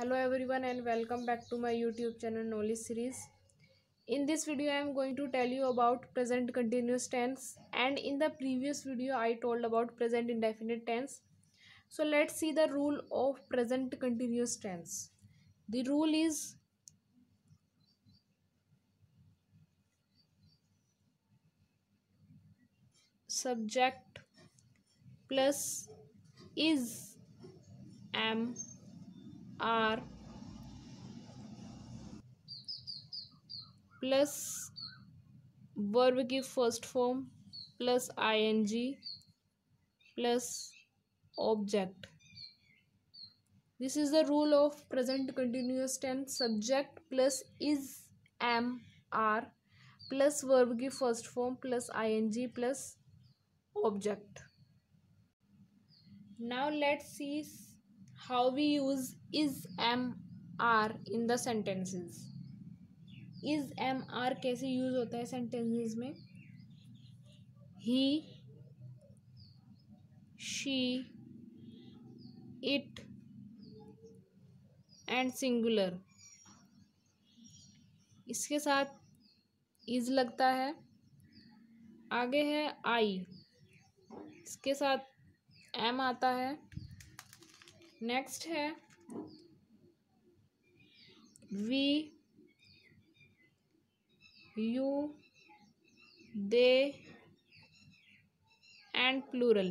hello everyone and welcome back to my youtube channel knowledge series in this video i am going to tell you about present continuous tense and in the previous video i told about present indefinite tense so let's see the rule of present continuous tense the rule is subject plus is am r plus verb ki first form plus ing plus object this is the rule of present continuous tense subject plus is am are plus verb ki first form plus ing plus object now let's see how we use is am are in the sentences is am are कैसे use होता है sentences में he she it and singular इसके साथ is लगता है आगे है आई इसके साथ एम आता है नेक्स्ट है we you they and plural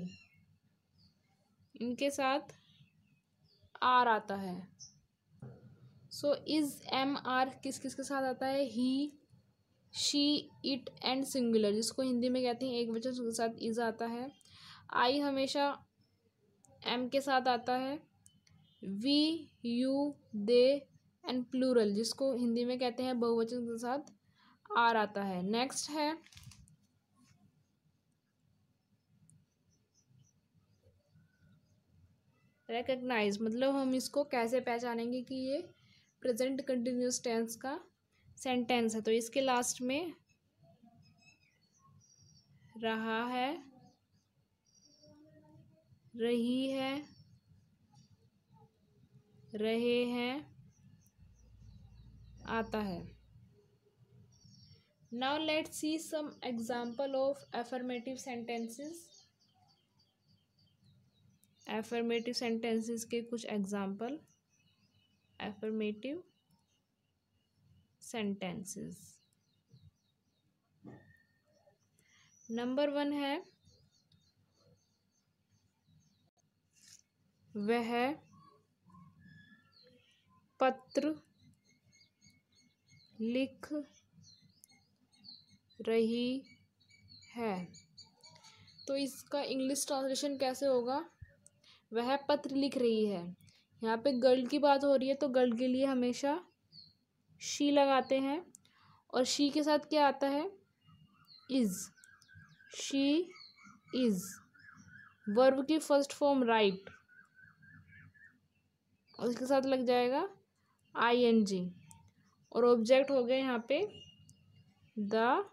इनके साथ आर आता है सो इज एम आर किस किस के साथ आता है he she it and singular जिसको हिंदी में कहते हैं एक वचन के साथ इज आता है आई हमेशा एम के साथ आता है we you they and plural जिसको हिंदी में कहते हैं बहुवचन के साथ आर आता है नेक्स्ट है रिकग्नाइज मतलब हम इसको कैसे पहचानेंगे कि ये प्रेजेंट कंटिन्यूस टेंस का सेंटेंस है तो इसके लास्ट में रहा है रही है रहे हैं आता है now let see some example of affirmative sentences affirmative sentences के कुछ example affirmative sentences number one है वह पत्र लिख रही है तो इसका इंग्लिश ट्रांसलेशन कैसे होगा वह पत्र लिख रही है यहाँ पे गर्ल की बात हो रही है तो गर्ल के लिए हमेशा शी लगाते हैं और शी के साथ क्या आता है इज़ शी इज़ वर्ब की फर्स्ट फॉर्म राइट और इसके साथ लग जाएगा आई एन जी और ऑब्जेक्ट हो गए यहाँ पे the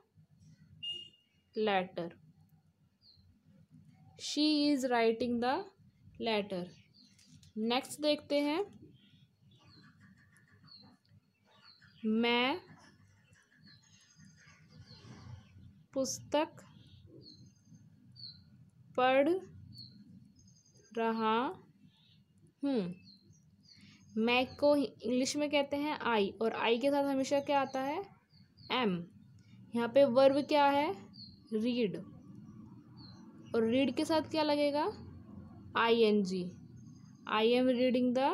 letter she is writing the letter next देखते हैं मैं पुस्तक पढ़ रहा हूँ मैक को इंग्लिश में कहते हैं आई और आई के साथ हमेशा क्या आता है एम यहाँ पे वर्ब क्या है रीड और रीड के साथ क्या लगेगा I N G I am reading the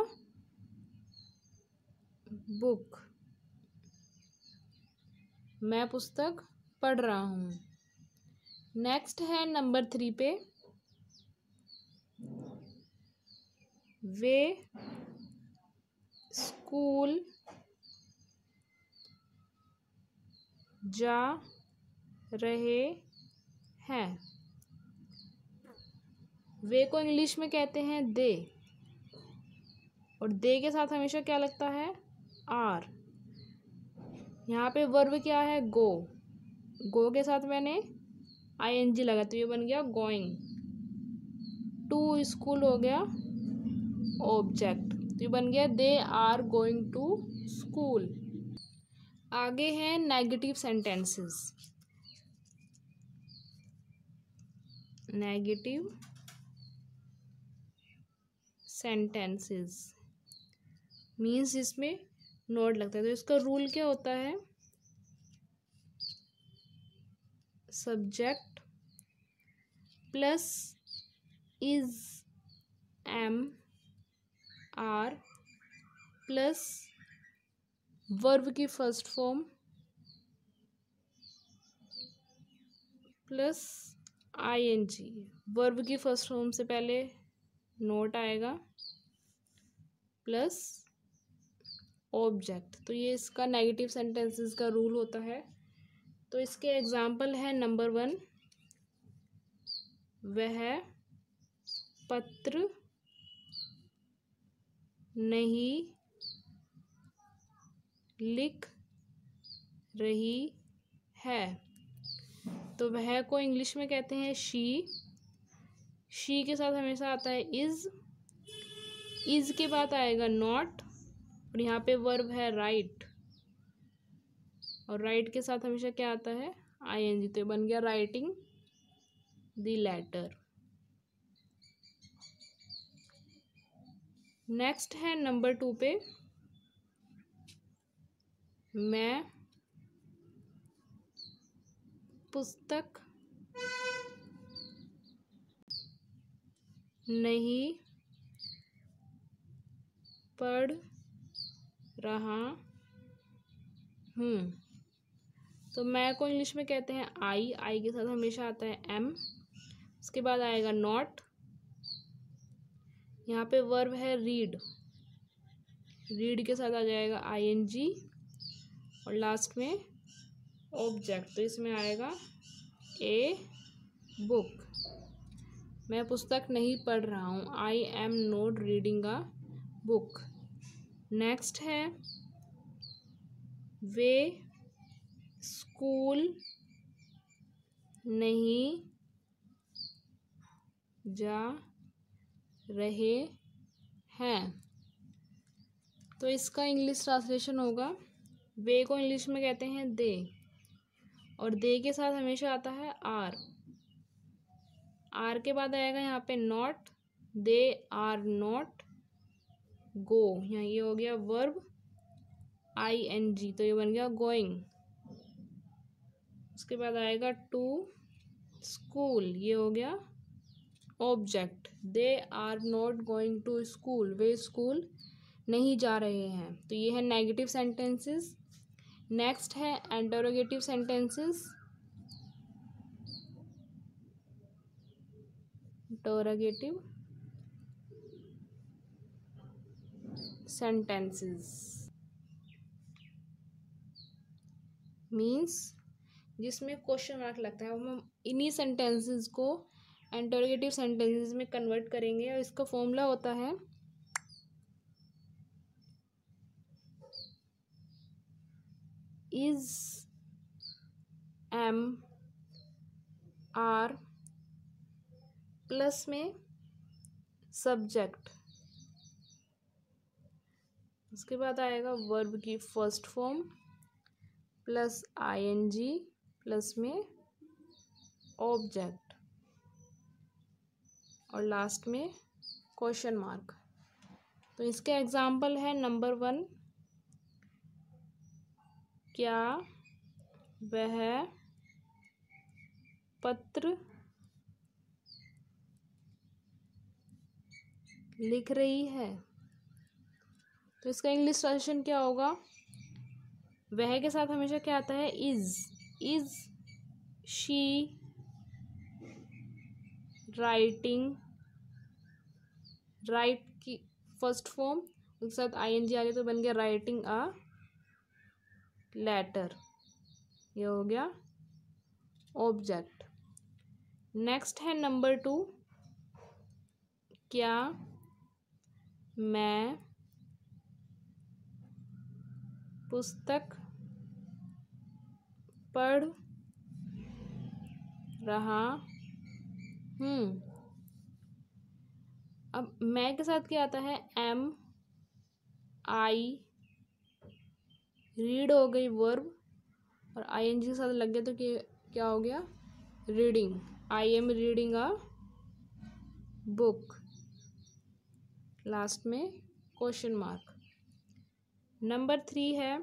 book मैं पुस्तक पढ़ रहा हूँ नेक्स्ट है नंबर थ्री पे वे स्कूल जा रहे हैं वे को इंग्लिश में कहते हैं दे और दे के साथ हमेशा क्या लगता है आर यहाँ पे वर्ब क्या है गो गो के साथ मैंने आई एन जी लगा तो ये बन गया गोइंग टू स्कूल हो गया ऑब्जेक्ट तो ये बन गया they are going to school आगे हैं negative sentences negative sentences means इसमें नोट लगता है तो इसका रूल क्या होता है subject plus is am are plus verb की first form plus I N G verb की फर्स्ट फॉर्म से पहले नोट आएगा प्लस ऑब्जेक्ट तो ये इसका नेगेटिव सेंटेंसेस का रूल होता है तो इसके एग्जाम्पल है नंबर वन वह पत्र नहीं लिख रही है तो वह को इंग्लिश में कहते हैं शी शी के साथ हमेशा आता है इज़ इज़ के बाद आएगा नॉट और यहाँ पे वर्ब है राइट और राइट के साथ हमेशा क्या आता है आई एन जी तो बन गया राइटिंग द लेटर नेक्स्ट है नंबर टू पे मैं पुस्तक नहीं पढ़ रहा हूँ तो मैं को इंग्लिश में कहते हैं आई आई के साथ हमेशा आता है एम उसके बाद आएगा नॉट यहाँ पे वर्ब है रीड रीड के साथ आ जाएगा आईएनजी और लास्ट में ऑब्जेक्ट तो इसमें आएगा ए बुक मैं पुस्तक नहीं पढ़ रहा हूँ I am not reading a book next है वे स्कूल नहीं जा रहे हैं तो इसका इंग्लिश ट्रांसलेशन होगा वे को इंग्लिश में कहते हैं दे और दे के साथ हमेशा आता है आर आर के बाद आएगा यहाँ पे not they are not go यहाँ ये हो गया वर्ब आई एन जी तो ये बन गया गोइंग उसके बाद आएगा टू स्कूल ये हो गया object they are not going to school वे स्कूल नहीं जा रहे हैं तो ये है नेगेटिव सेंटेंसेस नेक्स्ट है interrogative sentences interrogative sentences means जिसमें क्वेश्चन मार्क लगता है हम इन्हीं सेंटेंसेस को इंटरोगेटिव सेंटेंसेस में कन्वर्ट करेंगे और इसका फॉर्मूला होता है इज एम आर प्लस में सब्जेक्ट उसके बाद आएगा वर्ब की first form plus ING plus में ऑब्जेक्ट और लास्ट में क्वेश्चन मार्क तो इसके एग्जाम्पल है नंबर वन क्या वह पत्र लिख रही है तो इसका इंग्लिश ट्रांसलेशन क्या होगा वह के साथ हमेशा क्या आता है is is she writing write की फर्स्ट फॉर्म उसके साथ आई एन जी आ गया तो बन गया राइटिंग अ लेटर ये हो गया ऑब्जेक्ट नेक्स्ट है नंबर टू क्या मैं पुस्तक पढ़ रहा हूँ अब मै के साथ क्या आता है एम आई रीड हो गई वर्ब और आई एन जी के साथ लग गया तो क्या हो गया reading I am reading a book last में क्वेश्चन मार्क नंबर थ्री है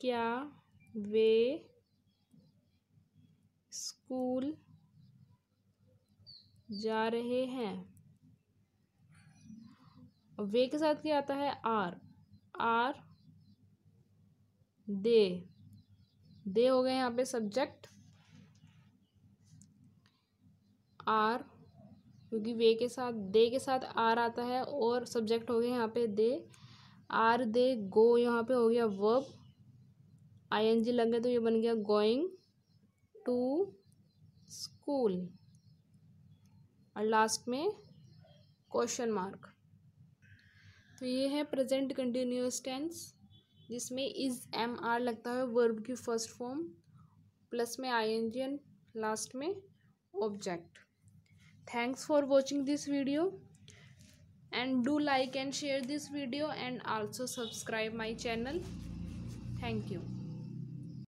क्या वे स्कूल जा रहे हैं वे के साथ क्या आता है आर आर दे दे हो गए यहाँ पे सब्जेक्ट आर क्योंकि वे के साथ दे के साथ आर आता है और सब्जेक्ट हो गए यहाँ पे दे आर दे गो यहाँ पे हो गया वर्ब आई एन जी लग गए तो ये बन गया गोइंग टू स्कूल और लास्ट में क्वेश्चन मार्क तो ये है प्रेजेंट कंटिन्यूस टेंस जिसमें इज एम आर लगता है वर्ब की फर्स्ट फॉर्म प्लस में I N G N last में object thanks for watching this video and do like and share this video and also subscribe my channel thank you